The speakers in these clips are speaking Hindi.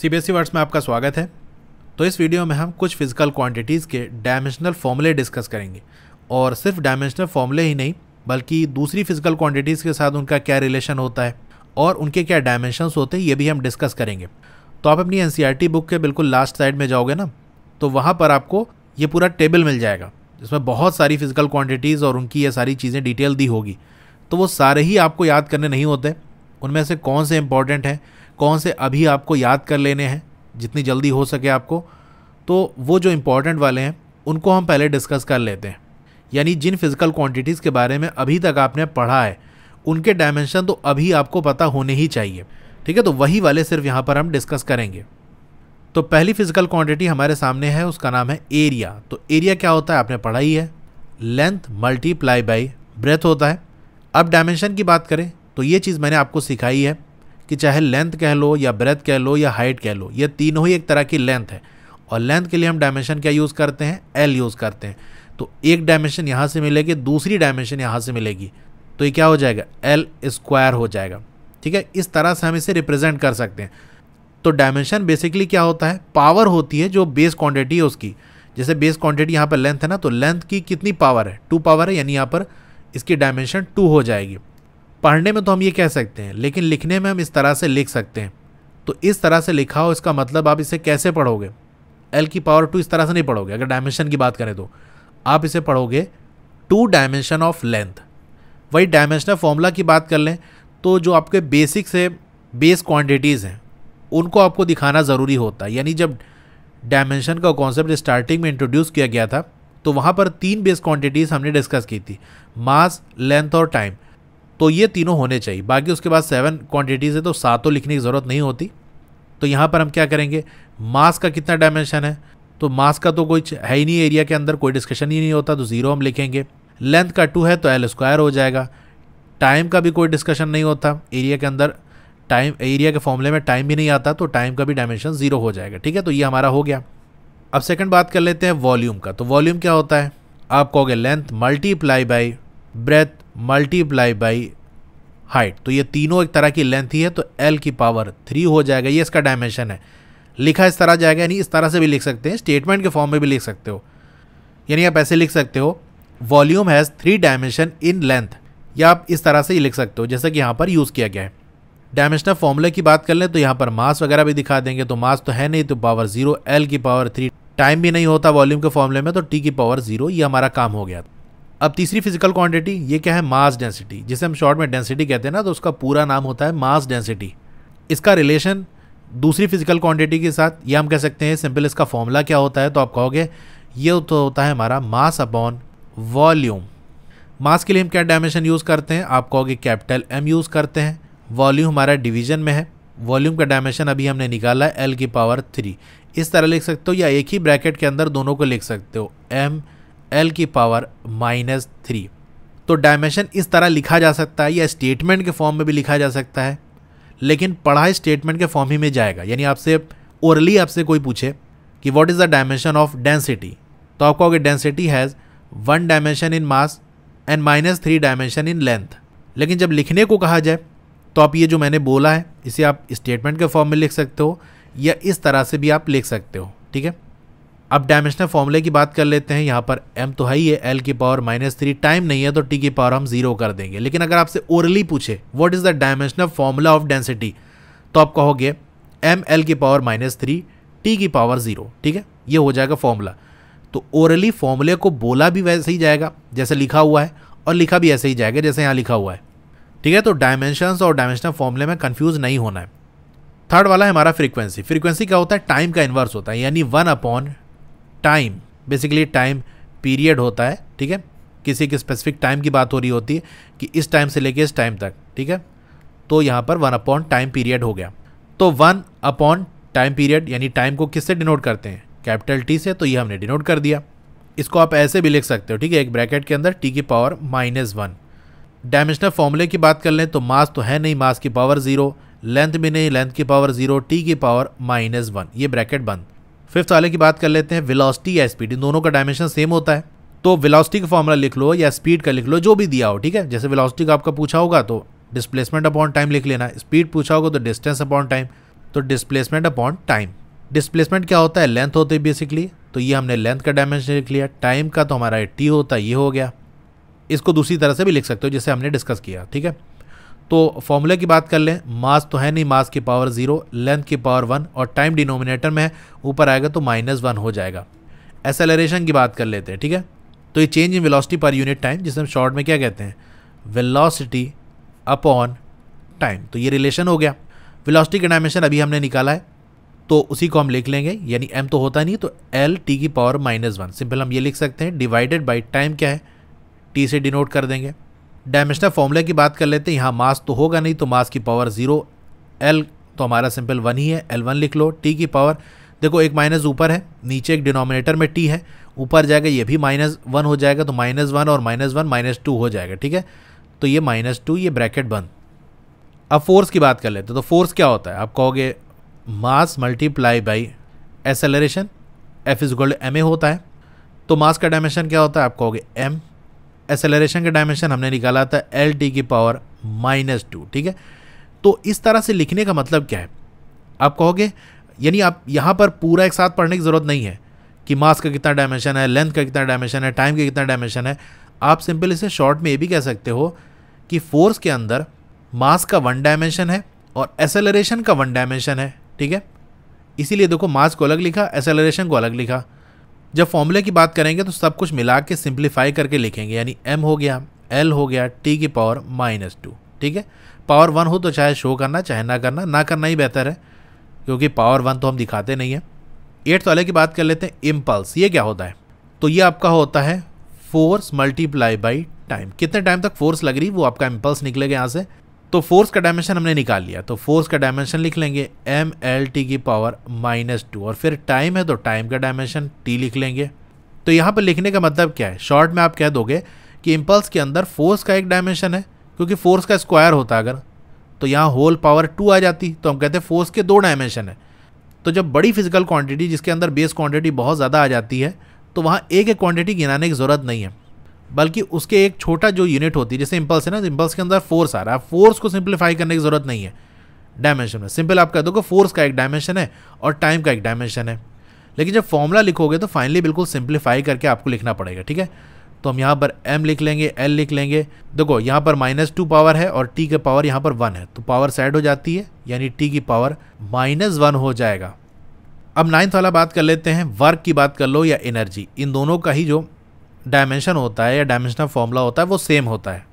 सीबीएसई वर्ड्स e में आपका स्वागत है तो इस वीडियो में हम कुछ फिजिकल क्वांटिटीज़ के डायमेंशनल फॉर्मूले डिस्कस करेंगे और सिर्फ डायमेंशनल फॉर्मूले ही नहीं बल्कि दूसरी फिजिकल क्वांटिटीज़ के साथ उनका क्या रिलेशन होता है और उनके क्या डायमेंशनस होते हैं ये भी हम डिस्कस करेंगे तो आप अपनी एन बुक e के बिल्कुल लास्ट साइड में जाओगे ना तो वहाँ पर आपको ये पूरा टेबल मिल जाएगा जिसमें बहुत सारी फिजिकल क्वांटिटीज़ और उनकी ये सारी चीज़ें डिटेल दी होगी तो वो सारे ही आपको याद करने नहीं होते उनमें से कौन से इंपॉर्टेंट हैं कौन से अभी आपको याद कर लेने हैं जितनी जल्दी हो सके आपको तो वो जो इम्पोर्टेंट वाले हैं उनको हम पहले डिस्कस कर लेते हैं यानी जिन फिज़िकल क्वांटिटीज़ के बारे में अभी तक आपने पढ़ा है उनके डायमेंशन तो अभी आपको पता होने ही चाहिए ठीक है तो वही वाले सिर्फ यहाँ पर हम डिस्कस करेंगे तो पहली फिज़िकल क्वांटिटी हमारे सामने है उसका नाम है एरिया तो एरिया क्या होता है आपने पढ़ा ही है लेंथ मल्टीप्लाई बाई ब्रेथ होता है अब डायमेंशन की बात करें तो ये चीज़ मैंने आपको सिखाई है कि चाहे लेंथ कह लो या ब्रेथ कह लो या हाइट कह लो ये तीनों ही एक तरह की लेंथ है और लेंथ के लिए हम डायमेंशन क्या यूज़ करते हैं एल यूज़ करते हैं तो एक डायमेंशन यहाँ से मिलेगी दूसरी डायमेंशन यहाँ से मिलेगी तो ये क्या हो जाएगा एल स्क्वायर हो जाएगा ठीक है इस तरह से हम इसे रिप्रेजेंट कर सकते हैं तो डायमेंशन बेसिकली क्या होता है पावर होती है जो बेस क्वांटिटी है उसकी जैसे बेस क्वांटिटी यहाँ पर लेंथ है ना तो लेंथ की कितनी पावर है टू पावर है यानी यहाँ पर इसकी डायमेंशन टू हो जाएगी पढ़ने में तो हम ये कह सकते हैं लेकिन लिखने में हम इस तरह से लिख सकते हैं तो इस तरह से लिखा हो इसका मतलब आप इसे कैसे पढ़ोगे एल की पावर टू इस तरह से नहीं पढ़ोगे अगर डायमेंशन की बात करें तो आप इसे पढ़ोगे टू डायमेंशन ऑफ लेंथ वही डायमेंशनल फॉर्मूला की बात कर लें तो जो आपके बेसिक से बेस क्वांटिटीज़ हैं उनको आपको दिखाना ज़रूरी होता है यानी जब डायमेंशन का कॉन्सेप्ट स्टार्टिंग में इंट्रोड्यूस किया गया था तो वहाँ पर तीन बेस क्वांटिटीज़ हमने डिस्कस की थी मास लेंथ और टाइम तो ये तीनों होने चाहिए बाकी उसके बाद सेवन क्वांटिटीज़ है तो सातों लिखने की ज़रूरत नहीं होती तो यहाँ पर हम क्या करेंगे मास का कितना डायमेंशन है तो मास का तो कोई है ही नहीं एरिया के अंदर कोई डिस्कशन ही नहीं होता तो ज़ीरो हम लिखेंगे लेंथ का टू है तो एल स्क्वायर हो जाएगा टाइम का भी कोई डिस्कशन नहीं होता एरिया के अंदर टाइम एरिया के फॉर्मूले में टाइम भी नहीं आता तो टाइम का भी डायमेंशन ज़ीरो हो जाएगा ठीक है तो ये हमारा हो गया अब सेकंड बात कर लेते हैं वॉल्यूम का तो वॉल्यूम क्या होता है आप कहोगे length multiply by breadth multiply by height तो ये तीनों एक तरह की लेंथ ही है तो एल की पावर थ्री हो जाएगा ये इसका डायमेंशन है लिखा इस तरह जाएगा यानी इस तरह से भी लिख सकते हैं स्टेटमेंट के फॉर्म में भी लिख सकते हो यानी आप ऐसे लिख सकते हो volume has three dimension in length या आप इस तरह से ही लिख सकते हो जैसा कि यहाँ पर यूज़ किया गया है डायमेंशनल फॉर्मूले की बात कर लें तो यहाँ पर मास वगैरह भी दिखा देंगे तो मास तो है नहीं तो पावर जीरो एल की पावर थ्री टाइम भी नहीं होता वॉल्यूम के फॉर्मूले में तो टी की पावर जीरो ये हमारा काम हो गया अब तीसरी फिजिकल क्वांटिटी ये क्या है मास डेंसिटी जिसे हम शॉर्ट में डेंसिटी कहते हैं ना तो उसका पूरा नाम होता है मास डेंसिटी इसका रिलेशन दूसरी फिजिकल क्वांटिटी के साथ ये हम कह सकते हैं सिंपल इसका फॉर्मूला क्या होता है तो आप कहोगे ये तो होता है हमारा मास अपॉन वॉल्यूम मास के लिए हम क्या डायमेंशन यूज़ करते हैं आप कहोगे कैपिटल एम यूज़ करते हैं वॉल्यूम हमारा डिवीजन में है वॉल्यूम का डायमेंशन अभी हमने निकाला है एल की पावर थ्री इस तरह लिख सकते हो या एक ही ब्रैकेट के अंदर दोनों को लिख सकते हो एम एल की पावर माइनस थ्री तो डायमेंशन इस तरह लिखा जा सकता है या स्टेटमेंट के फॉर्म में भी लिखा जा सकता है लेकिन पढ़ाई स्टेटमेंट के फॉर्म ही में जाएगा यानी आपसे ओरली आपसे कोई पूछे कि what is the dimension of density तो आप कहोगे density has one dimension in mass and minus three dimension in length लेकिन जब लिखने को कहा जाए तो आप ये जो मैंने बोला है इसे आप स्टेटमेंट के फॉर्म में लिख सकते हो या इस तरह से भी आप लिख सकते हो ठीक है अब डायमेंशनल फॉर्मूले की बात कर लेते हैं यहाँ पर एम तो है ही है एल की पावर माइनस थ्री टाइम नहीं है तो टी की पावर हम जीरो कर देंगे लेकिन अगर आपसे ओरली पूछे what is the dimensional formula of density तो आप कहोगे एम एल की पावर माइनस थ्री टी की पावर जीरो ठीक है ये हो जाएगा फॉर्मूला तो ओरली फॉर्मूले को बोला भी वैसे ही जाएगा जैसे लिखा हुआ है और लिखा भी ऐसे ही जाएगा जैसे यहाँ लिखा हुआ है ठीक है तो डायमेंशन और डायमेंशनल फॉर्मूले में कन्फ्यूज़ नहीं होना है थर्ड वाला है हमारा फ्रीक्वेंसी फ्रीक्वेंसी क्या होता है टाइम का इन्वर्स होता है यानी one upon time basically time period होता है ठीक है किसी के स्पेसिफिक टाइम की बात हो रही होती है कि इस टाइम से लेके इस टाइम तक ठीक है तो यहाँ पर वन अपॉन टाइम पीरियड हो गया तो वन अपॉन टाइम पीरियड यानी टाइम को किससे डिनोट करते हैं कैपिटल टी से तो ये हमने डिनोट कर दिया इसको आप ऐसे भी लिख सकते हो ठीक है एक ब्रैकेट के अंदर टी की पावर माइनस वन डायमेंशनल फॉर्मूले की बात कर लें तो मास तो है नहीं मास की पावर ज़ीरो लेंथ भी नहीं लेंथ की पावर ज़ीरो टी की पावर माइनस वन ये ब्रैकेट बंद फिफ्थ वाले की बात कर लेते हैं वेलोसिटी या स्पीड इन दोनों का डायमेंशन सेम होता है तो वेलोसिटी का फॉर्मूला लिख लो या स्पीड का लिख लो जो भी दिया हो ठीक है जैसे वेलोसिटी का आपका पूछा होगा तो डिस्प्लेसमेंट अपॉन टाइम लिख लेना स्पीड पूछा होगा तो डिस्टेंस अपॉन टाइम तो डिस्प्लेसमेंट अपॉन टाइम डिस्प्लेसमेंट क्या होता है लेंथ होती है बेसिकली तो ये हमने लेंथ का डायमेंशन लिख लिया टाइम का तो हमारा टी होता है ये हो गया इसको दूसरी तरह से भी लिख सकते हो जैसे हमने डिस्कस किया ठीक है तो फॉर्मूले की बात कर लें मास तो है नहीं मास की पावर ज़ीरो लेंथ की पावर वन और टाइम डिनोमिनेटर में ऊपर आएगा तो माइनस वन हो जाएगा एसेलरेशन की बात कर लेते हैं ठीक है तो ये change in velocity per unit time जिसे हम शॉर्ट में क्या कहते हैं वेलोसिटी अपॉन टाइम तो ये रिलेशन हो गया वेलोसिटी का डायमेंशन अभी हमने निकाला है तो उसी को हम लिख लेंगे यानी एम तो होता नहीं तो एल टी की पावर माइनस वन सिंपल हम ये लिख सकते हैं डिवाइडेड बाई टाइम क्या है टी से डिनोट कर देंगे डायमेंशनल फॉर्मूले की बात कर लेते हैं यहाँ मास तो होगा नहीं तो मास की पावर जीरो एल तो हमारा सिंपल वन ही है एल वन लिख लो टी की पावर देखो एक माइनस ऊपर है नीचे एक डिनोमिनेटर में टी है ऊपर जाएगा ये भी माइनस वन हो जाएगा तो माइनस वन और माइनस वन माइनस टू हो जाएगा ठीक है तो ये माइनस टू ये ब्रैकेट बंद अब फोर्स की बात कर लेते तो फोर्स क्या होता है आप कहोगे mass multiply by acceleration F is gold M A होता है तो मास का डायमेंशन क्या होता है आप कहोगे एम एसेलरेशन का डायमेंशन हमने निकाला था एल टी की पावर माइनस टू ठीक है तो इस तरह से लिखने का मतलब क्या है आप कहोगे यानी आप यहाँ पर पूरा एक साथ पढ़ने की ज़रूरत नहीं है कि मास का कितना डायमेंशन है लेंथ का कितना डायमेंशन है टाइम का कितना डायमेंशन है आप सिंपल इसे शॉर्ट में ये भी कह सकते हो कि फोर्स के अंदर मास का वन डायमेंशन है और एसेलरेशन का वन डायमेंशन है ठीक है इसीलिए देखो मास को अलग लिखा एसेलरेशन को अलग लिखा जब फॉर्मूले की बात करेंगे तो सब कुछ मिला के सिंप्लीफाई करके लिखेंगे यानी एम हो गया एल हो गया टी की पावर माइनस टू ठीक है पावर वन हो तो चाहे शो करना चाहे ना करना ना करना ही बेहतर है क्योंकि पावर वन तो हम दिखाते नहीं हैं एट्थ वाले की बात कर लेते हैं इम्पल्स ये क्या होता है तो ये आपका होता है फोर्स मल्टीप्लाई बाई टाइम कितने टाइम तक फोर्स लग रही वो आपका इम्पल्स निकलेगा यहाँ से तो फोर्स का डायमेंशन हमने निकाल लिया तो फोर्स का डायमेंशन लिख लेंगे एम एल टी की पावर माइनस टू और फिर टाइम है तो टाइम का डायमेंशन टी लिख लेंगे तो यहाँ पर लिखने का मतलब क्या है शॉर्ट में आप कह दोगे कि इम्पल्स के अंदर फोर्स का एक डायमेंशन है क्योंकि फोर्स का स्क्वायर होता अगर तो यहाँ होल पावर टू आ जाती तो हम कहते हैं फोर्स के दो डायमेंशन है तो जब बड़ी फिजिकल क्वांटिटी जिसके अंदर बेस क्वांटिटी बहुत ज़्यादा आ जाती है तो वहाँ एक एक क्वांटिटी गिनाने की ज़रूरत नहीं है बल्कि उसके एक छोटा जो यूनिट होती है जैसे इम्पल्स है ना इम्पल्स तो के अंदर फोर्स आ रहा है फोर्स को सिंप्लीफाई करने की ज़रूरत नहीं है डायमेंशन में सिंपल आप कह दोगे फोर्स का एक डायमेंशन है और टाइम का एक डायमेंशन है लेकिन जब फॉर्मूला लिखोगे तो फाइनली बिल्कुल सिंप्लीफाई करके आपको लिखना पड़ेगा ठीक है तो हम यहाँ पर m लिख लेंगे l लिख लेंगे देखो यहाँ पर माइनस टू पावर है और t के पावर यहाँ पर वन है तो पावर साइड हो जाती है यानी t की पावर माइनस वन हो जाएगा अब नाइन्थ वाला बात कर लेते हैं वर्क की बात कर लो या एनर्जी इन दोनों का ही जो डायमेंशन होता है या डायमेंशनल फॉर्मूला होता है वो सेम होता है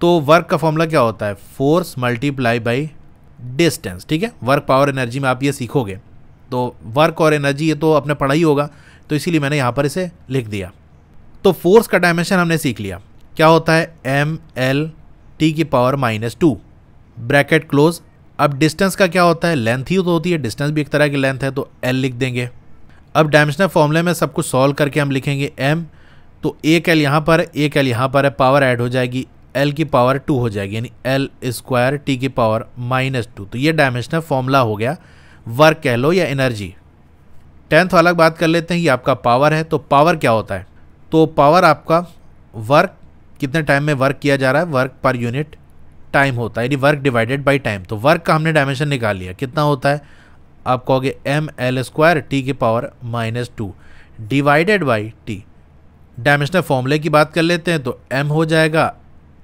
तो वर्क का फॉर्मूला क्या होता है फोर्स मल्टीप्लाई बाई डिस्टेंस ठीक है वर्क पावर एनर्जी में आप ये सीखोगे तो वर्क और एनर्जी ये तो आपने पढ़ा ही होगा तो इसीलिए मैंने यहाँ पर इसे लिख दिया तो फोर्स का डायमेंशन हमने सीख लिया क्या होता है एम एल टी की power minus two bracket close अब डिस्टेंस का क्या होता है लेंथ ही तो होती है डिस्टेंस भी एक तरह की लेंथ है तो एल लिख देंगे अब डायमेंशनल फॉर्मूले में सब कुछ सॉल्व करके हम लिखेंगे एम तो एक एल यहाँ पर है एक एल यहाँ पर है पावर ऐड हो जाएगी एल की पावर टू हो जाएगी यानी एल स्क्वायर टी की पावर माइनस टू तो ये डायमेंशनल फॉर्मूला हो गया वर्क कह लो या एनर्जी टेंथ अलग बात कर लेते हैं ये आपका पावर है तो पावर क्या होता है तो पावर आपका वर्क कितने टाइम में वर्क किया जा रहा है वर्क पर यूनिट टाइम होता है यानी वर्क डिवाइडेड बाई टाइम तो वर्क का हमने डायमेंशन निकाल लिया कितना होता है आप कहोगे एम एल स्क्वायर टी की power minus two divided by T dimensional फॉर्मूले की बात कर लेते हैं तो एम हो जाएगा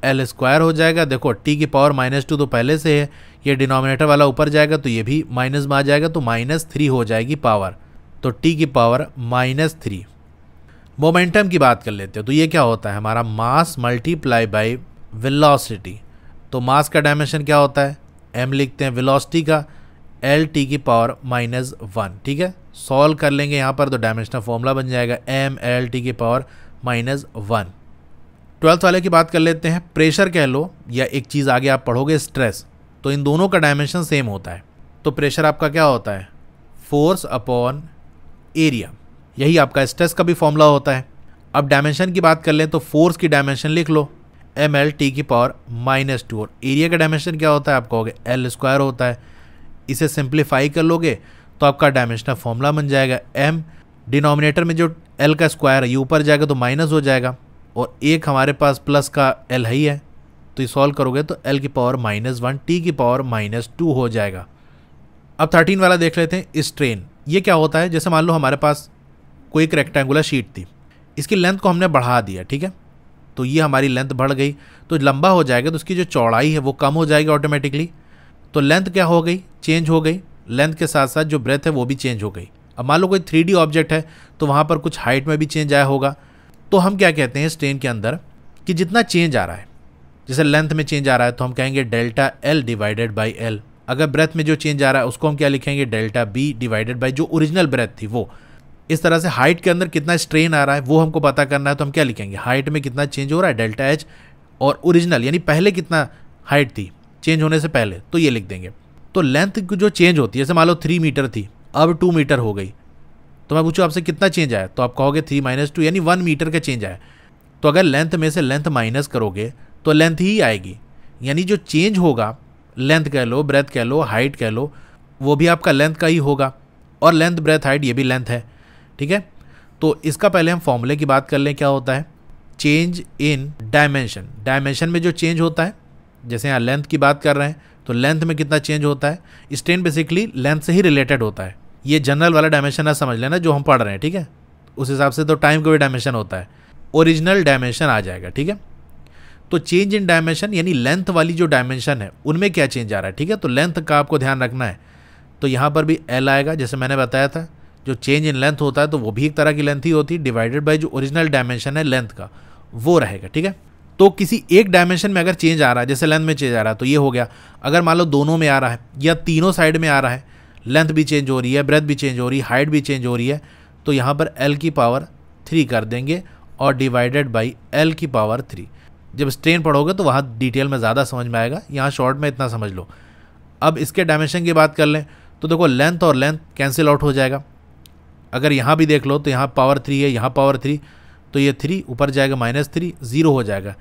एल स्क्वायर हो जाएगा देखो टी की पावर माइनस टू तो पहले से है ये डिनोमिनेटर वाला ऊपर जाएगा तो ये भी माइनस में आ जाएगा तो माइनस थ्री हो जाएगी पावर तो टी की पावर माइनस थ्री मोमेंटम की बात कर लेते हैं तो ये क्या होता है हमारा मास मल्टीप्लाई बाई विलासिटी तो मास का डायमेंशन क्या होता है एम लिखते हैं विलासिटी का एल टी की पावर माइनस वन ठीक है सॉल्व कर लेंगे यहाँ पर तो डायमेंशनल फॉर्मूला बन जाएगा एम एल टी की पावर माइनस वन ट्वेल्थ वाले की बात कर लेते हैं प्रेशर कह लो या एक चीज़ आगे आप पढ़ोगे स्ट्रेस तो इन दोनों का डायमेंशन सेम होता है तो प्रेशर आपका क्या होता है फोर्स अपॉन एरिया यही आपका स्ट्रेस का भी फॉर्मूला होता है अब डायमेंशन की बात कर लें तो फोर्स की डायमेंशन लिख लो एम एल टी की पावर माइनस टू और एरिया का डायमेंशन क्या होता है आप कहोगे एल स्क्वायर होता है इसे सिंप्लीफाई कर लोगे तो आपका डायमेंशनल फॉर्मूला बन जाएगा एम डिनोमिनेटर में जो एल का स्क्वायर है ये ऊपर जाएगा तो माइनस हो जाएगा और एक हमारे पास प्लस का एल ही है तो ये सॉल्व करोगे तो एल की पावर माइनस वन टी की पावर माइनस टू हो जाएगा अब थर्टीन वाला देख लेते हैं स्ट्रेन ये क्या होता है जैसे मान लो हमारे पास कोई एक रेक्टेंगुलर शीट थी इसकी लेंथ को हमने बढ़ा दिया ठीक है तो ये हमारी लेंथ बढ़ गई तो लंबा हो जाएगा तो उसकी जो चौड़ाई है वो कम हो जाएगी ऑटोमेटिकली तो लेंथ क्या हो गई चेंज हो गई लेंथ के साथ साथ जो ब्रेथ है वो भी चेंज हो गई अब मान लो कोई थ्री ऑब्जेक्ट है तो वहाँ पर कुछ हाइट में भी चेंज आया होगा तो हम क्या कहते हैं स्ट्रेन के अंदर कि जितना चेंज आ रहा है जैसे लेंथ में चेंज आ रहा है तो हम कहेंगे delta L divided by L अगर ब्रेथ में जो चेंज आ रहा है उसको हम क्या लिखेंगे डेल्टा बी डिवाइडेड बाई जो ओरिजिनल ब्रेथ थी वो इस तरह से हाइट के अंदर कितना स्ट्रेन आ रहा है वो हमको पता करना है तो हम क्या लिखेंगे हाइट में कितना चेंज हो रहा है डेल्टा एच और ओरिजिनल यानी पहले कितना हाइट थी चेंज होने से पहले तो ये लिख देंगे तो लेंथ जो चेंज होती है जैसे मान लो थ्री मीटर थी अब टू मीटर हो गई तो मैं पूछूँ आपसे कितना चेंज आया तो आप कहोगे थ्री माइनस टू यानी वन मीटर का चेंज आया तो अगर लेंथ में से लेंथ माइनस करोगे तो लेंथ ही आएगी यानी जो चेंज होगा लेंथ कह लो ब्रेथ कह लो हाइट कह लो वो भी आपका लेंथ का ही होगा और लेंथ ब्रेथ हाइट ये भी लेंथ है ठीक है तो इसका पहले हम फॉर्मूले की बात कर लें क्या होता है चेंज इन डायमेंशन डायमेंशन में जो चेंज होता है जैसे यहाँ लेंथ की बात कर रहे हैं तो लेंथ में कितना चेंज होता है स्ट्रेन बेसिकली लेंथ से ही रिलेटेड होता है ये जनरल वाला डायमेंशन है समझ लेना जो हम पढ़ रहे हैं ठीक है उस हिसाब से तो टाइम का भी डायमेंशन होता है ओरिजिनल डायमेंशन आ जाएगा ठीक है तो चेंज इन डायमेंशन यानी लेंथ वाली जो डायमेंशन है उनमें क्या चेंज आ रहा है ठीक है तो लेंथ का आपको ध्यान रखना है तो यहाँ पर भी एल आएगा जैसे मैंने बताया था जो चेंज इन लेंथ होता है तो वो भी एक तरह की लेंथ ही होती है डिवाइडेड बाई जो ओरिजिनल डायमेंशन है लेंथ का वो रहेगा ठीक है तो किसी एक डायमेंशन में अगर चेंज आ रहा है जैसे लेंथ में चेंज आ रहा है तो ये हो गया अगर मान लो दोनों में आ रहा है या तीनों साइड में आ रहा है लेंथ भी चेंज हो रही है ब्रेथ भी चेंज हो रही है हाइट भी चेंज हो रही है तो यहाँ पर एल की पावर थ्री कर देंगे और डिवाइडेड बाई एल की पावर थ्री जब स्ट्रेन पढ़ोगे तो वहाँ डिटेल में ज़्यादा समझ में आएगा यहाँ शॉर्ट में इतना समझ लो अब इसके डायमेंशन की बात कर लें तो देखो लेंथ और लेंथ कैंसिल आउट हो जाएगा अगर यहाँ भी देख लो तो यहाँ पावर थ्री है यहाँ पावर थ्री तो ये थ्री ऊपर जाएगा माइनस थ्री जीरो हो जाएगा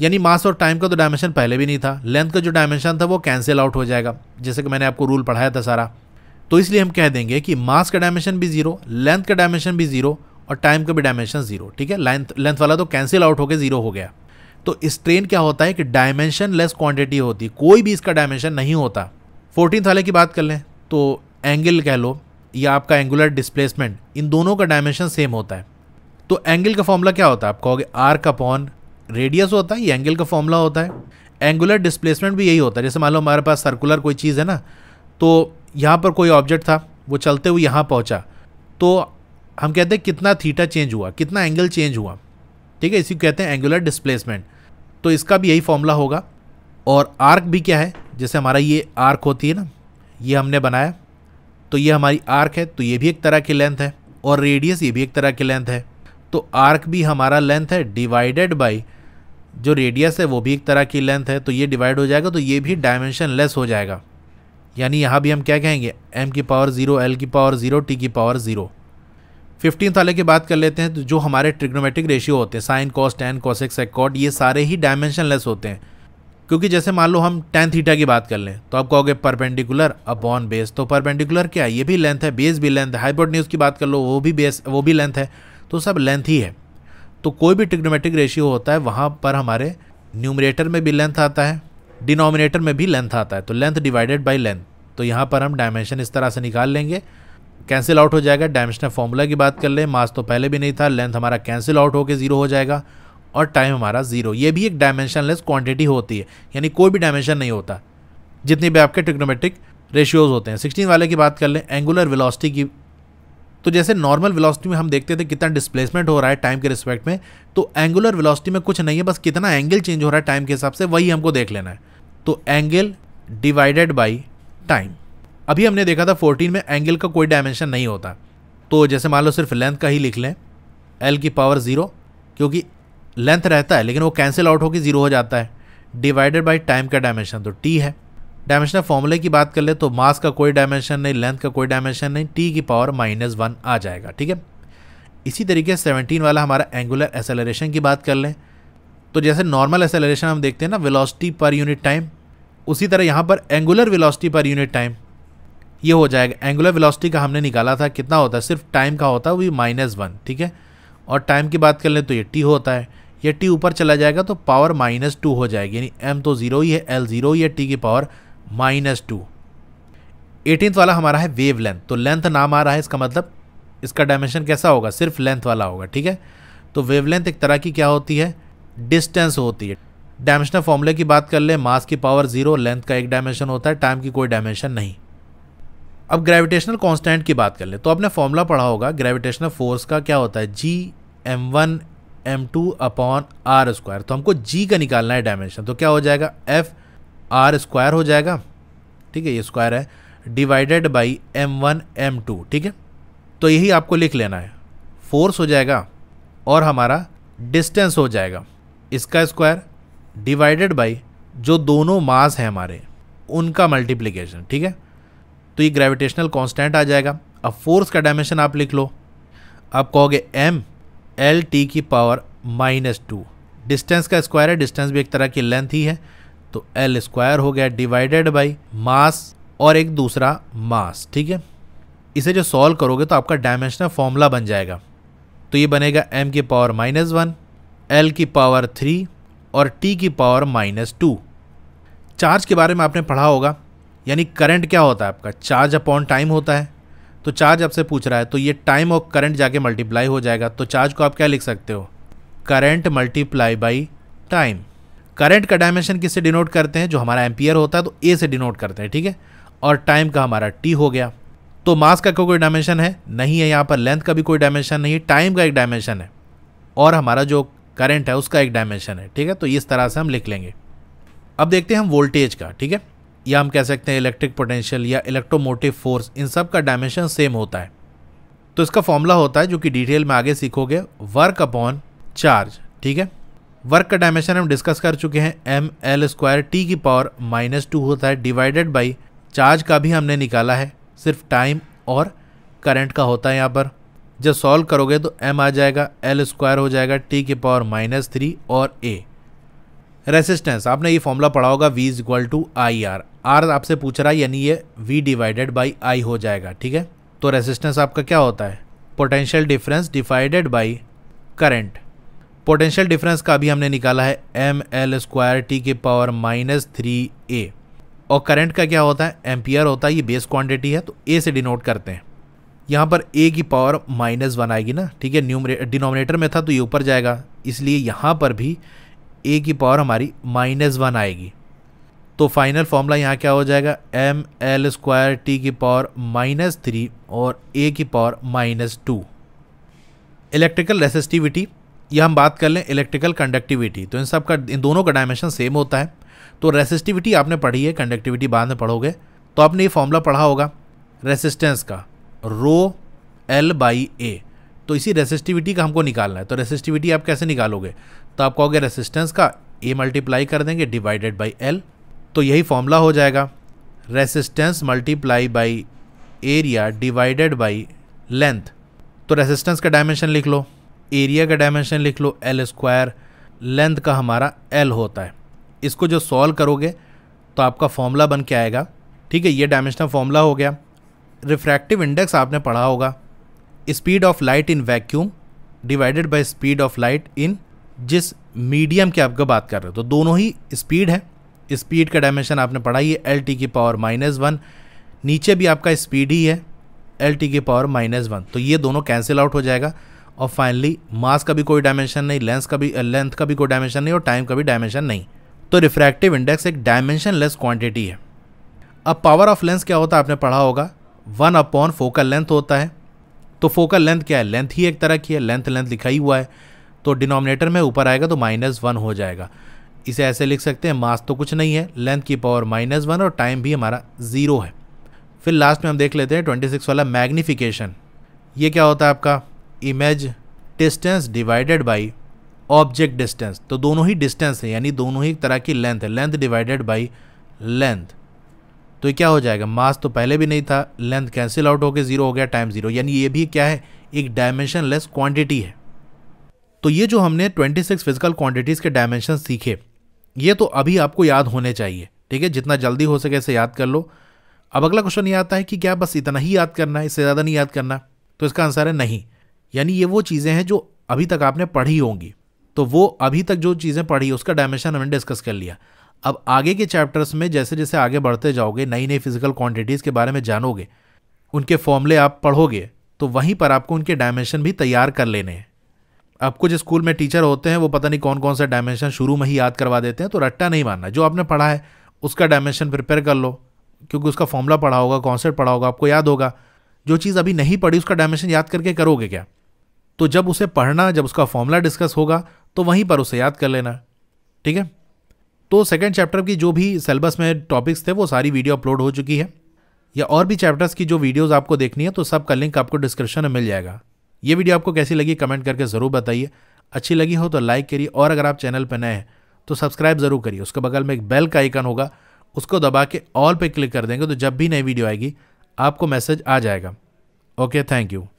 यानी मास और टाइम का तो डायमेंशन पहले भी नहीं था लेंथ का जो डायमेंशन था वो कैंसिल आउट हो जाएगा जैसे कि मैंने आपको रूल पढ़ाया था सारा तो इसलिए हम कह देंगे कि मास का डायमेंशन भी जीरो लेंथ का डायमेंशन भी जीरो और टाइम का भी डायमेंशन जीरो ठीक है लेंथ लेंथ वाला तो कैंसिल आउट होकर जीरो हो गया तो स्ट्रेन क्या होता है कि डायमेंशन लेस क्वान्टिटी होती कोई भी इसका डायमेंशन नहीं होता फोर्टीन वाले की बात कर लें तो एंगल कह लो या आपका एंगुलर डिस्प्लेसमेंट इन दोनों का डायमेंशन सेम होता है तो एंगल का फॉर्मूला क्या होता है आप कहोगे आर का पॉन रेडियस होता है ये एंगल का फॉर्मूला होता है एंगुलर डिस्प्लेसमेंट भी यही होता है जैसे मान लो हमारे पास सर्कुलर कोई चीज़ है ना तो यहाँ पर कोई ऑब्जेक्ट था वो चलते हुए यहाँ पहुँचा तो हम कहते हैं कितना थीटा चेंज हुआ कितना एंगल चेंज हुआ ठीक है इसी को कहते हैं एंगुलर डिस्प्लेसमेंट तो इसका भी यही फॉर्मूला होगा और आर्क भी क्या है जैसे हमारा ये आर्क होती है ना ये हमने बनाया तो ये हमारी आर्क है तो ये भी एक तरह की लेंथ है और रेडियस ये भी एक तरह की लेंथ है तो आर्क भी हमारा लेंथ है डिवाइडेड बाई जो रेडियस है वो भी एक तरह की लेंथ है तो ये डिवाइड हो जाएगा तो ये भी डायमेंशन लेस हो जाएगा यानी यहाँ भी हम क्या कहेंगे एम की पावर ज़ीरो एल की पावर ज़ीरो टी की पावर ज़ीरो फिफ्टीन वाले की बात कर लेते हैं तो जो हमारे ट्रिग्नोमेट्रिक रेशियो होते हैं sine cos tan cosec sec cot ये सारे ही डायमेंशन लेस होते हैं क्योंकि जैसे मान लो हम टेन थीटा की बात कर लें तो आप कहोगे परपेंडिकुलर अपॉन बेस तो परपेंडिकुलर क्या है ये भी लेंथ है बेस भी लेंथ है हाइपोटन्यूज की बात कर लो वो भी बेस वो भी लेंथ है तो सब लेंथ ही है तो कोई भी ट्रिग्नोमेट्रिक रेशियो होता है वहाँ पर हमारे न्यूमरेटर में भी लेंथ आता है डिनोमिनेटर में भी लेंथ आता है तो लेंथ डिवाइडेड बाई लेंथ तो यहाँ पर हम डायमेंशन इस तरह से निकाल लेंगे कैंसिल आउट हो जाएगा डायमेंशनल फॉर्मूला की बात कर लें मास तो पहले भी नहीं था लेंथ हमारा कैंसिल आउट होकर ज़ीरो हो जाएगा और टाइम हमारा ज़ीरो ये भी एक डायमेंशनलेस क्वांटिटी होती है यानी कोई भी डायमेंशन नहीं होता जितनी भी आपके टिक्नोमेटिक रेशियोज़ होते हैं सिक्सटीन वाले की बात कर लें एंगुलर वेलोसिटी की तो जैसे नॉर्मल वेलोसिटी में हम देखते थे कितना डिस्प्लेसमेंट हो रहा है टाइम के रिस्पेक्ट में तो एंगुलर वेलोसिटी में कुछ नहीं है बस कितना एंगल चेंज हो रहा है टाइम के हिसाब से वही हमको देख लेना है तो एंगल डिवाइडेड बाई टाइम अभी हमने देखा था फोर्टीन में एंगल का कोई डायमेंशन नहीं होता तो जैसे मान लो सिर्फ लेंथ का ही लिख लें एल की पावर ज़ीरो क्योंकि लेंथ रहता है लेकिन वो कैंसिल आउट होकर ज़ीरो हो जाता है डिवाइडेड बाई टाइम का डायमेंशन तो टी है डायमेंशनल फॉर्मूले की बात कर ले तो मास का कोई डायमेंशन नहीं लेंथ का कोई डायमेंशन नहीं टी की पावर माइनस वन आ जाएगा ठीक है इसी तरीके से सेवनटीन वाला हमारा एंगुलर एसेलरेशन की बात कर लें तो जैसे नॉर्मल एसेलरेशन हम देखते हैं ना वेलोसिटी पर यूनिट टाइम उसी तरह यहाँ पर angular velocity per unit time ये हो जाएगा एंगुलर वेलोसिटी का हमने निकाला था कितना होता है सिर्फ टाइम का होता है वो माइनस वन ठीक है और टाइम की बात कर लें तो ये टी होता है ये टी ऊपर चला जाएगा तो पावर माइनस टू हो जाएगी यानी एम तो ज़ीरो ही है एल ज़ीरो ही है टी की पावर माइनस टू एटीनथ वाला हमारा है वेव लेंथ तो लेंथ नाम आ रहा है इसका मतलब इसका डायमेंशन कैसा होगा सिर्फ लेंथ वाला होगा ठीक है तो वेव लेंथ एक तरह की क्या होती है डिस्टेंस होती है डायमेंशनल फॉर्मूले की बात कर ले मास की पावर जीरो लेंथ का एक डायमेंशन होता है टाइम की कोई डायमेंशन नहीं अब ग्रेविटेशनल कांस्टेंट की बात कर ले तो आपने फॉर्मूला पढ़ा होगा ग्रेविटेशनल फोर्स का क्या होता है G M one M two upon R square तो हमको जी का निकालना है डायमेंशन तो क्या हो जाएगा एफ़ आर स्क्वायर हो जाएगा ठीक है ये स्क्वायर है divided by M one M two ठीक है तो यही आपको लिख लेना है फोर्स हो जाएगा और हमारा डिस्टेंस हो जाएगा इसका स्क्वायर डिवाइडेड बाई जो दोनों मास हैं हमारे उनका मल्टीप्लीकेशन ठीक है तो ये ग्रेविटेशनल कॉन्स्टेंट आ जाएगा अब फोर्स का डायमेंशन आप लिख लो आप कहोगे एम एल टी की पावर माइनस टू डिस्टेंस का स्क्वायर है डिस्टेंस भी एक तरह की लेंथ ही है तो एल स्क्वायर हो गया डिवाइडेड बाई मास और एक दूसरा मास ठीक है इसे जो सॉल्व करोगे तो आपका डायमेंशनल फॉर्मूला बन जाएगा तो ये बनेगा एम की पावर माइनस वन एल की पावर थ्री और टी की पावर माइनस टू चार्ज के बारे में आपने पढ़ा होगा यानी करंट क्या होता है आपका चार्ज अपॉन टाइम होता है तो चार्ज आपसे पूछ रहा है तो ये टाइम और करंट जाके मल्टीप्लाई हो जाएगा तो चार्ज को आप क्या लिख सकते हो current multiply by time current का डायमेंशन किससे डिनोट करते हैं जो हमारा एम्पियर होता है तो ए से डिनोट करते हैं ठीक है और टाइम का हमारा टी हो गया तो मास का क्यों कोई डायमेंशन है नहीं है यहाँ पर लेंथ का भी कोई डायमेंशन नहीं है टाइम का एक डायमेंशन है और हमारा जो करंट है उसका एक डायमेंशन है ठीक है तो इस तरह से हम लिख लेंगे अब देखते हैं हम वोल्टेज का ठीक है या हम कह सकते हैं इलेक्ट्रिक पोटेंशियल या इलेक्ट्रोमोटिव फोर्स इन सब का डायमेंशन सेम होता है तो इसका फॉर्मूला होता है जो कि डिटेल में आगे सीखोगे वर्क अपॉन चार्ज ठीक है वर्क का डायमेंशन हम डिस्कस कर चुके हैं एम एल स्क्वायर टी की पावर माइनस टू होता है डिवाइडेड बाई चार्ज का भी हमने निकाला है सिर्फ टाइम और करंट का होता है यहाँ पर जब सॉल्व करोगे तो एम आ जाएगा एल स्क्वायर हो जाएगा टी की पावर माइनस थ्री और ए रेसिस्टेंस आपने ये फॉर्मूला पढ़ा होगा V is equal to I R R आपसे पूछ रहा है यानी ये वी डिवाइडेड बाई आई हो जाएगा ठीक है तो रेसिस्टेंस आपका क्या होता है potential difference divided by current potential difference का भी हमने निकाला है एम एल स्क्वायर टी के पावर माइनस थ्री ए और करंट का क्या होता है एम्पियर होता है ये बेस क्वांटिटी है तो ए से डिनोट करते हैं यहाँ पर ए की पावर माइनस वन आएगी ना ठीक है डिनोमिनेटर में था तो ये ऊपर जाएगा इसलिए यहाँ पर भी ए की पावर हमारी माइनस वन आएगी तो फाइनल फॉर्मूला यहाँ क्या हो जाएगा एम एल स्क्वायर टी की पावर माइनस थ्री और ए की power minus two electrical resistivity या हम बात कर लें इलेक्ट्रिकल कंडक्टिविटी तो इन सब का इन दोनों का डायमेंशन सेम होता है तो रेसिस्टिविटी आपने पढ़ी है कंडक्टिविटी बाद में पढ़ोगे तो आपने ये फॉर्मूला पढ़ा होगा रेसिस्टेंस का रो एल बाई ए तो इसी रेसिस्टिविटी का हमको निकालना है तो रेसिस्टिविटी आप कैसे निकालोगे तो आप कहोगे रेसिस्टेंस का ए मल्टीप्लाई कर देंगे डिवाइडेड बाई एल तो यही फॉर्मूला हो जाएगा resistance multiply by area divided by length तो रेसिस्टेंस का डायमेंशन लिख लो एरिया का डायमेंशन लिख लो एल स्क्वायर लेंथ का हमारा एल होता है इसको जो सॉल्व करोगे तो आपका फॉर्मूला बन के आएगा ठीक है ये डायमेंशनल फॉर्मूला हो गया रिफ्रैक्टिव इंडेक्स आपने पढ़ा होगा speed of light in vacuum divided by speed of light in जिस मीडियम की आपका बात कर रहे हो तो दोनों ही स्पीड है स्पीड का डायमेंशन आपने पढ़ा ही है एल टी की पावर माइनस वन नीचे भी आपका स्पीड ही है एल टी की पावर माइनस वन तो ये दोनों कैंसिल आउट हो जाएगा और फाइनली मास का भी कोई डायमेंशन नहीं लेंस का भी लेंथ uh, का भी कोई डायमेंशन नहीं और टाइम का भी डायमेंशन नहीं तो रिफ्रैक्टिव इंडेक्स एक डायमेंशन लेस क्वान्टिटी है अब पावर ऑफ लेंस क्या होता है आपने पढ़ा होगा वन अपॉन फोकल लेंथ होता है तो फोकल लेंथ क्या है लेंथ ही एक तरह की है लेंथ लेंथ लिखा ही हुआ है तो डिनोमिनेटर में ऊपर आएगा तो माइनस वन हो जाएगा इसे ऐसे लिख सकते हैं मास तो कुछ नहीं है लेंथ की पावर माइनस वन और टाइम भी हमारा ज़ीरो है फिर लास्ट में हम देख लेते हैं ट्वेंटी सिक्स वाला मैग्नीफिकेशन ये क्या होता है आपका image distance divided by object distance तो दोनों ही डिस्टेंस है यानी दोनों ही तरह की लेंथ है लेंथ डिवाइडेड बाई लेंथ तो क्या हो जाएगा मास तो पहले भी नहीं था लेंथ कैंसिल आउट होकर जीरो हो गया टाइम जीरो यानी ये भी क्या है एक डायमेंशन लेस क्वान्टिटी है तो ये जो हमने 26 फिजिकल क्वांटिटीज़ के डायमेंशन सीखे ये तो अभी आपको याद होने चाहिए ठीक है जितना जल्दी हो सके इसे याद कर लो अब अगला क्वेश्चन ये आता है कि क्या बस इतना ही याद करना है इससे ज़्यादा नहीं याद करना तो इसका आंसर है नहीं यानी ये वो चीज़ें हैं जो अभी तक आपने पढ़ी होंगी तो वो अभी तक जो चीज़ें पढ़ी उसका डायमेंशन हमने डिस्कस कर लिया अब आगे के चैप्टर्स में जैसे जैसे आगे बढ़ते जाओगे नई नई फिजिकल क्वांटिटीज़ के बारे में जानोगे उनके फॉर्मूले आप पढ़ोगे तो वहीं पर आपको उनके डायमेंशन भी तैयार कर लेने हैं अब कुछ स्कूल में टीचर होते हैं वो पता नहीं कौन कौन सा डायमेंशन शुरू में ही याद करवा देते हैं तो रट्टा नहीं मानना जो आपने पढ़ा है उसका डायमेंशन प्रिपेयर कर लो क्योंकि उसका फॉर्मूला पढ़ा होगा कॉन्सेप्ट पढ़ा होगा आपको याद होगा जो चीज़ अभी नहीं पढ़ी उसका डायमेंशन याद करके करोगे क्या तो जब उसे पढ़ना जब उसका फॉर्मूला डिस्कस होगा तो वहीं पर उसे याद कर लेना ठीक है तो सेकेंड चैप्टर की जो भी सिलेबस में टॉपिक्स थे वो सारी वीडियो अपलोड हो चुकी है या और भी चैप्टर्स की जो वीडियोस आपको देखनी है तो सब का लिंक आपको डिस्क्रिप्शन में मिल जाएगा ये वीडियो आपको कैसी लगी कमेंट करके ज़रूर बताइए अच्छी लगी हो तो लाइक करिए और अगर आप चैनल पर नए हैं तो सब्सक्राइब ज़रूर करिए उसके बगल में एक बेल का आइकन होगा उसको दबा के ऑल पर क्लिक कर देंगे तो जब भी नई वीडियो आएगी आपको मैसेज आ जाएगा ओके थैंक यू